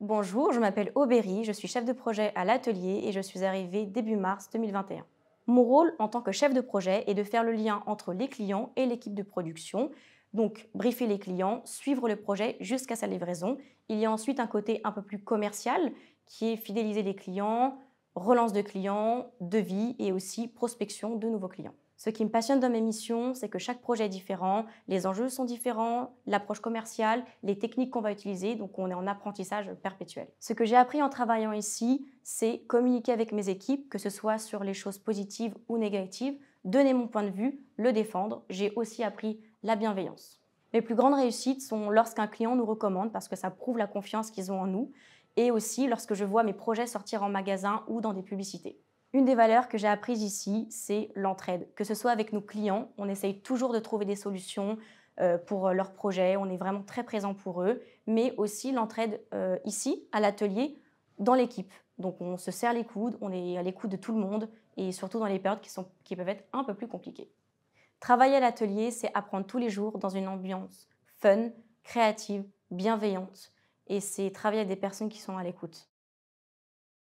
Bonjour, je m'appelle Aubéry, je suis chef de projet à l'atelier et je suis arrivée début mars 2021. Mon rôle en tant que chef de projet est de faire le lien entre les clients et l'équipe de production, donc briefer les clients, suivre le projet jusqu'à sa livraison. Il y a ensuite un côté un peu plus commercial qui est fidéliser les clients, relance de clients, devis et aussi prospection de nouveaux clients. Ce qui me passionne dans mes missions, c'est que chaque projet est différent, les enjeux sont différents, l'approche commerciale, les techniques qu'on va utiliser, donc on est en apprentissage perpétuel. Ce que j'ai appris en travaillant ici, c'est communiquer avec mes équipes, que ce soit sur les choses positives ou négatives, donner mon point de vue, le défendre. J'ai aussi appris la bienveillance. Mes plus grandes réussites sont lorsqu'un client nous recommande, parce que ça prouve la confiance qu'ils ont en nous, et aussi lorsque je vois mes projets sortir en magasin ou dans des publicités. Une des valeurs que j'ai apprises ici, c'est l'entraide. Que ce soit avec nos clients, on essaye toujours de trouver des solutions euh, pour euh, leurs projets, on est vraiment très présent pour eux, mais aussi l'entraide euh, ici, à l'atelier, dans l'équipe. Donc on se serre les coudes, on est à l'écoute de tout le monde, et surtout dans les périodes qui, qui peuvent être un peu plus compliquées. Travailler à l'atelier, c'est apprendre tous les jours dans une ambiance fun, créative, bienveillante, et c'est travailler avec des personnes qui sont à l'écoute.